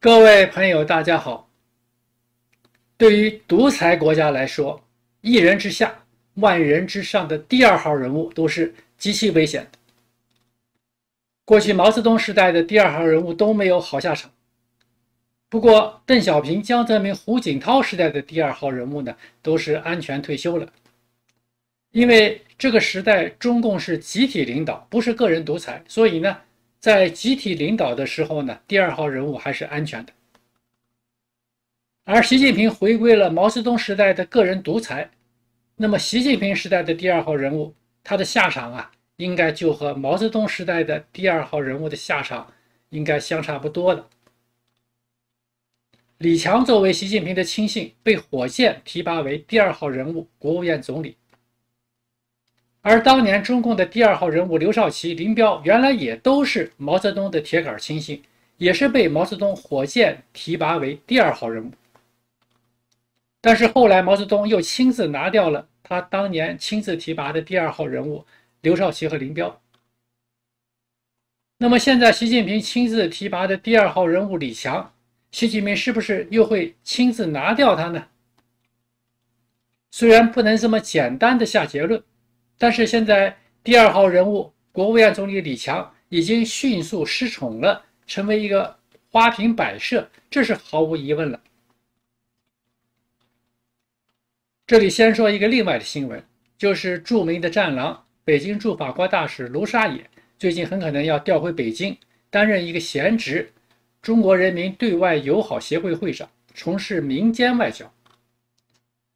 各位朋友，大家好。对于独裁国家来说，一人之下，万人之上的第二号人物都是极其危险的。过去毛泽东时代的第二号人物都没有好下场。不过，邓小平、江泽民、胡锦涛时代的第二号人物呢，都是安全退休了。因为这个时代中共是集体领导，不是个人独裁，所以呢。在集体领导的时候呢，第二号人物还是安全的。而习近平回归了毛泽东时代的个人独裁，那么习近平时代的第二号人物，他的下场啊，应该就和毛泽东时代的第二号人物的下场应该相差不多了。李强作为习近平的亲信，被火箭提拔为第二号人物，国务院总理。而当年中共的第二号人物刘少奇、林彪，原来也都是毛泽东的铁杆亲信，也是被毛泽东火箭提拔为第二号人物。但是后来毛泽东又亲自拿掉了他当年亲自提拔的第二号人物刘少奇和林彪。那么现在习近平亲自提拔的第二号人物李强，习近平是不是又会亲自拿掉他呢？虽然不能这么简单的下结论。但是现在，第二号人物国务院总理李强已经迅速失宠了，成为一个花瓶摆设，这是毫无疑问了。这里先说一个另外的新闻，就是著名的战狼北京驻法国大使卢沙野，最近很可能要调回北京，担任一个闲职，中国人民对外友好协会会长，从事民间外交。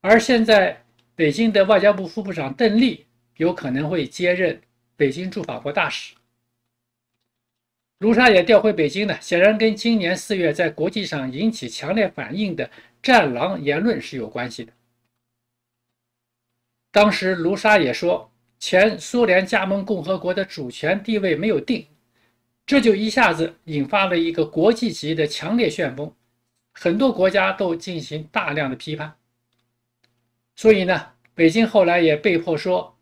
而现在，北京的外交部副部长邓力。有可能会接任北京驻法国大使。卢沙也调回北京呢，显然跟今年四月在国际上引起强烈反应的“战狼”言论是有关系的。当时卢沙也说，前苏联加盟共和国的主权地位没有定，这就一下子引发了一个国际级的强烈旋风，很多国家都进行大量的批判。所以呢，北京后来也被迫说。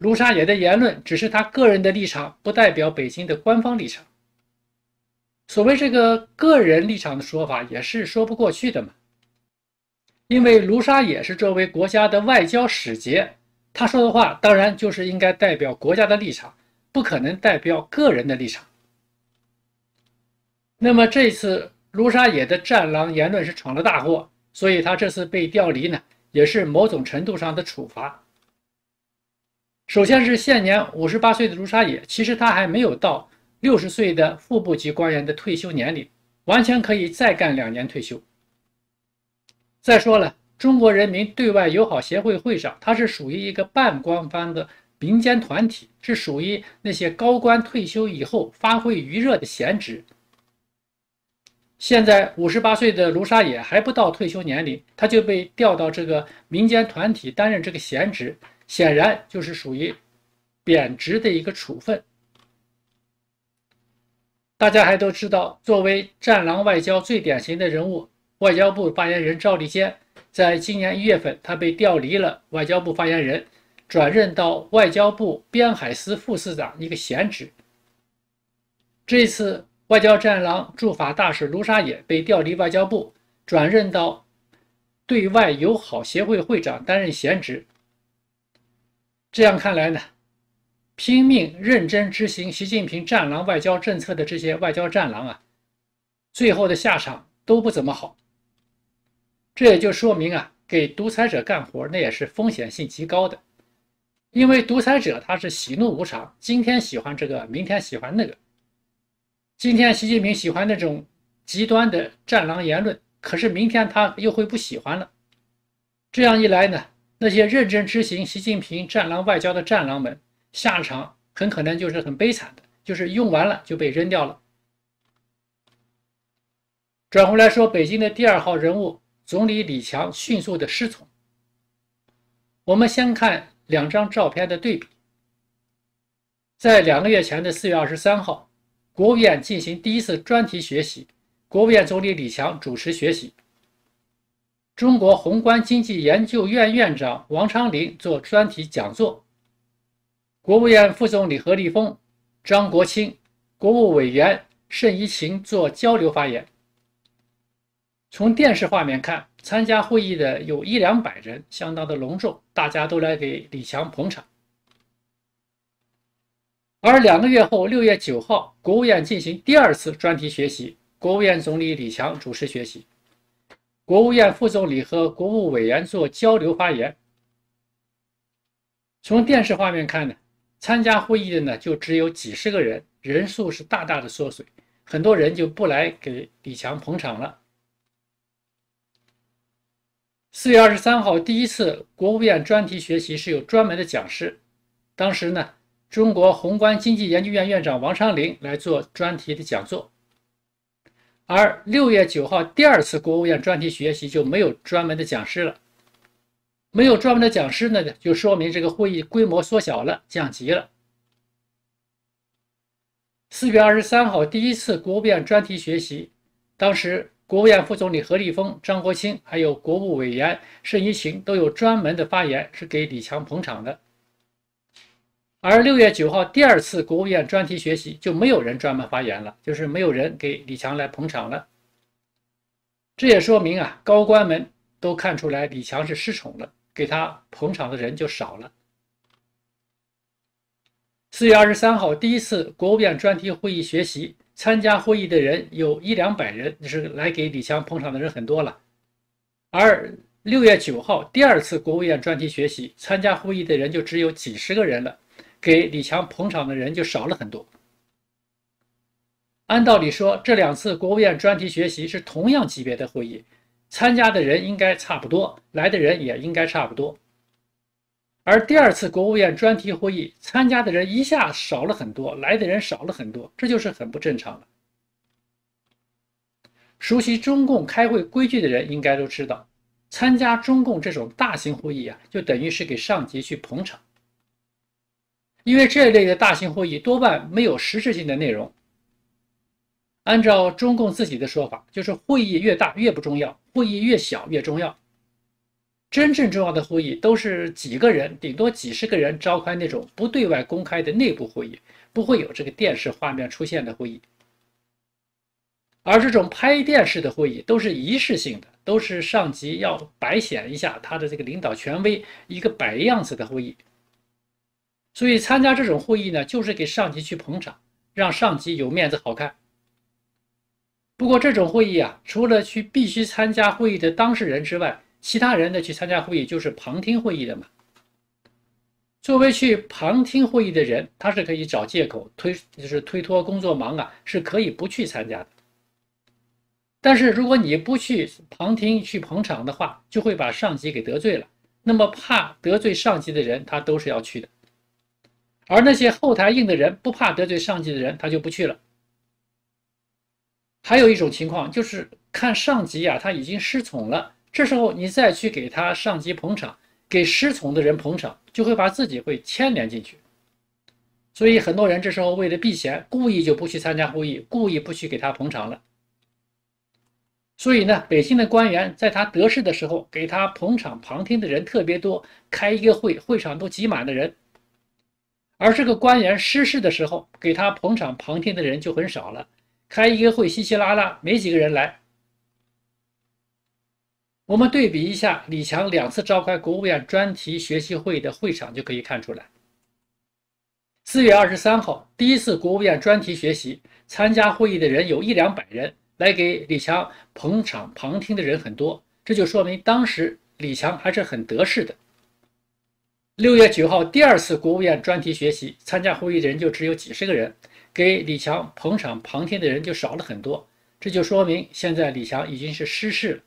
卢沙野的言论只是他个人的立场，不代表北京的官方立场。所谓这个个人立场的说法也是说不过去的嘛，因为卢沙野是作为国家的外交使节，他说的话当然就是应该代表国家的立场，不可能代表个人的立场。那么这次卢沙野的战狼言论是闯了大祸，所以他这次被调离呢，也是某种程度上的处罚。首先是现年五十八岁的卢沙野，其实他还没有到六十岁的副部级官员的退休年龄，完全可以再干两年退休。再说了，中国人民对外友好协会会长，他是属于一个半官方的民间团体，是属于那些高官退休以后发挥余热的闲职。现在五十八岁的卢沙野还不到退休年龄，他就被调到这个民间团体担任这个闲职。显然就是属于贬值的一个处分。大家还都知道，作为“战狼”外交最典型的人物，外交部发言人赵立坚，在今年一月份，他被调离了外交部发言人，转任到外交部边海司副司长一个闲职。这次“外交战狼”驻法大使卢沙野被调离外交部，转任到对外友好协会会长担任闲职。这样看来呢，拼命认真执行习近平“战狼”外交政策的这些外交“战狼”啊，最后的下场都不怎么好。这也就说明啊，给独裁者干活那也是风险性极高的，因为独裁者他是喜怒无常，今天喜欢这个，明天喜欢那个。今天习近平喜欢那种极端的“战狼”言论，可是明天他又会不喜欢了。这样一来呢？那些认真执行习近平“战狼外交”的战狼们，下场很可能就是很悲惨的，就是用完了就被扔掉了。转回来说，北京的第二号人物总理李强迅速的失宠。我们先看两张照片的对比。在两个月前的四月二十三号，国务院进行第一次专题学习，国务院总理李强主持学习。中国宏观经济研究院院长王昌龄做专题讲座，国务院副总理何立峰、张国清、国务委员盛贻琴做交流发言。从电视画面看，参加会议的有一两百人，相当的隆重，大家都来给李强捧场。而两个月后，六月九号，国务院进行第二次专题学习，国务院总理李强主持学习。国务院副总理和国务委员做交流发言。从电视画面看呢，参加会议的呢就只有几十个人，人数是大大的缩水，很多人就不来给李强捧场了。四月二十三号，第一次国务院专题学习是有专门的讲师，当时呢，中国宏观经济研究院院长王昌龄来做专题的讲座。而六月九号第二次国务院专题学习就没有专门的讲师了，没有专门的讲师呢，就说明这个会议规模缩小了，降级了。四月二十三号第一次国务院专题学习，当时国务院副总理何立峰、张国清，还有国务委员盛一勤都有专门的发言，是给李强捧场的。而六月九号第二次国务院专题学习就没有人专门发言了，就是没有人给李强来捧场了。这也说明啊，高官们都看出来李强是失宠了，给他捧场的人就少了。四月二十三号第一次国务院专题会议学习，参加会议的人有一两百人，就是来给李强捧场的人很多了。而六月九号第二次国务院专题学习，参加会议的人就只有几十个人了。给李强捧场的人就少了很多。按道理说，这两次国务院专题学习是同样级别的会议，参加的人应该差不多，来的人也应该差不多。而第二次国务院专题会议，参加的人一下少了很多，来的人少了很多，这就是很不正常了。熟悉中共开会规矩的人应该都知道，参加中共这种大型会议啊，就等于是给上级去捧场。因为这类的大型会议多半没有实质性的内容。按照中共自己的说法，就是会议越大越不重要，会议越小越重要。真正重要的会议都是几个人，顶多几十个人召开那种不对外公开的内部会议，不会有这个电视画面出现的会议。而这种拍电视的会议都是仪式性的，都是上级要摆显一下他的这个领导权威，一个摆样子的会议。所以参加这种会议呢，就是给上级去捧场，让上级有面子好看。不过这种会议啊，除了去必须参加会议的当事人之外，其他人呢去参加会议就是旁听会议的嘛。作为去旁听会议的人，他是可以找借口推，就是推脱工作忙啊，是可以不去参加的。但是如果你不去旁听去捧场的话，就会把上级给得罪了。那么怕得罪上级的人，他都是要去的。而那些后台硬的人，不怕得罪上级的人，他就不去了。还有一种情况就是看上级啊，他已经失宠了，这时候你再去给他上级捧场，给失宠的人捧场，就会把自己会牵连进去。所以很多人这时候为了避嫌，故意就不去参加会议，故意不去给他捧场了。所以呢，北京的官员在他得势的时候，给他捧场、旁听的人特别多，开一个会，会场都挤满的人。而这个官员失势的时候，给他捧场旁听的人就很少了。开一个会稀稀拉拉，没几个人来。我们对比一下李强两次召开国务院专题学习会的会场，就可以看出来。四月二十三号第一次国务院专题学习，参加会议的人有一两百人，来给李强捧场旁听的人很多，这就说明当时李强还是很得势的。六月九号，第二次国务院专题学习，参加会议的人就只有几十个人，给李强捧场旁听的人就少了很多。这就说明现在李强已经是失势。了。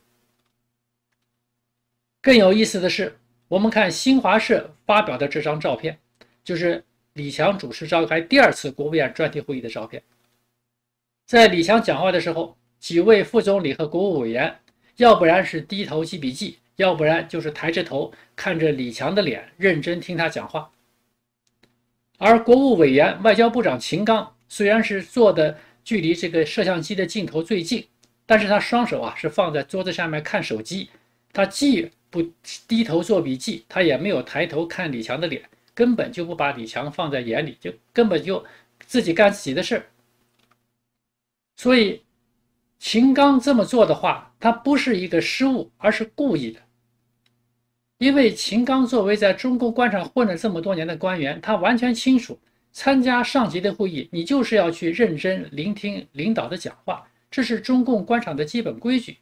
更有意思的是，我们看新华社发表的这张照片，就是李强主持召开第二次国务院专题会议的照片。在李强讲话的时候，几位副总理和国务委员，要不然是低头记笔记。要不然就是抬着头看着李强的脸，认真听他讲话。而国务委员、外交部长秦刚虽然是坐的距离这个摄像机的镜头最近，但是他双手啊是放在桌子上面看手机，他既不低头做笔记，他也没有抬头看李强的脸，根本就不把李强放在眼里，就根本就自己干自己的事儿。所以。秦刚这么做的话，他不是一个失误，而是故意的。因为秦刚作为在中共官场混了这么多年的官员，他完全清楚，参加上级的会议，你就是要去认真聆听领导的讲话，这是中共官场的基本规矩。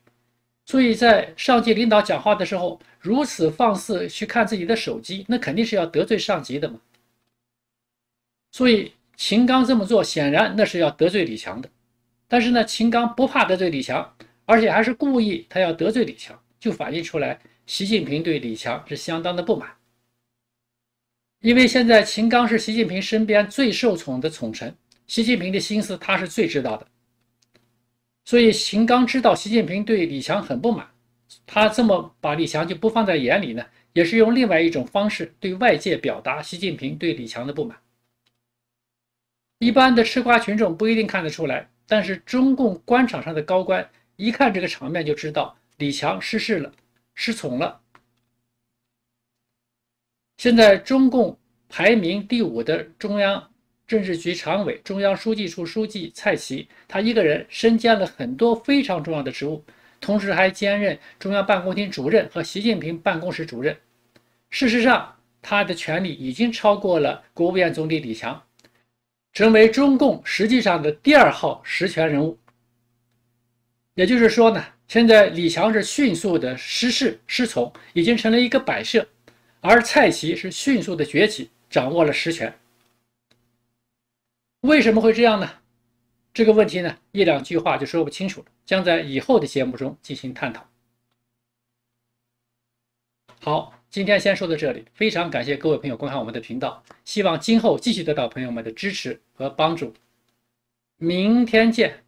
所以，在上级领导讲话的时候，如此放肆去看自己的手机，那肯定是要得罪上级的嘛。所以，秦刚这么做，显然那是要得罪李强的。但是呢，秦刚不怕得罪李强，而且还是故意他要得罪李强，就反映出来习近平对李强是相当的不满。因为现在秦刚是习近平身边最受宠的宠臣，习近平的心思他是最知道的，所以秦刚知道习近平对李强很不满，他这么把李强就不放在眼里呢，也是用另外一种方式对外界表达习近平对李强的不满。一般的吃瓜群众不一定看得出来。但是中共官场上的高官一看这个场面就知道李强失势了、失宠了。现在中共排名第五的中央政治局常委、中央书记处书记蔡奇，他一个人身兼了很多非常重要的职务，同时还兼任中央办公厅主任和习近平办公室主任。事实上，他的权力已经超过了国务院总理李强。成为中共实际上的第二号实权人物，也就是说呢，现在李强是迅速的失势失宠，已经成了一个摆设，而蔡奇是迅速的崛起，掌握了实权。为什么会这样呢？这个问题呢，一两句话就说不清楚了，将在以后的节目中进行探讨。好。今天先说到这里，非常感谢各位朋友观看我们的频道，希望今后继续得到朋友们的支持和帮助。明天见。